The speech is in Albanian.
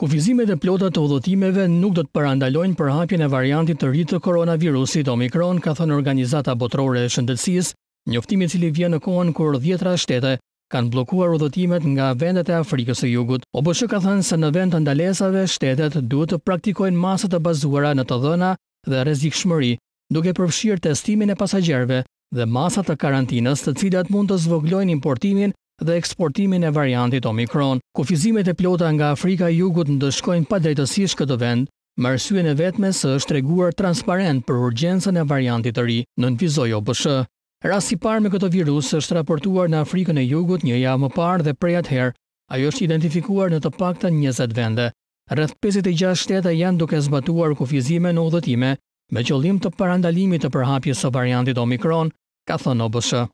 Kufizimet e plota të udhëtimeve nuk do të parandalojnë për hapjen e variantit të rritë të koronavirusit Omicron, ka thënë organizata botërore e shëndetësisë, njoftimi i cili vjen në kohën kur 10 shtete kanë bllokuar udhëtimet nga vendet e Afrikës së Jugut. OBSH ka thënë se në vend të ndalesave shtetet duhet të praktikojnë masa të bazuara në të dhëna dhe rrezikshmëri, duke përfshirë testimin e pasagjerëve dhe masa të karantinës, të cilat mund të zvoglojnë importimin dhe eksportimin e variantit Omicron. Kufizimet e plota nga Afrika e Jugut ndoshkojnë pa drejtësish këtë vend, me arsyeën e vetme se është treguar transparent për urgjencën e variantit të ri, nënvizoi OBSH. Rasti i parë me këtë virus është raportuar në Afrikën e Jugut një javë më parë dhe prej atëherë ajo është identifikuar në të paktën 20 vende. Rreth 56 shtete janë duke zbatuar kufizime në udhëtime me qëllim të parandalimit të përhapjes së variantit Omicron, ka thënë OBSH.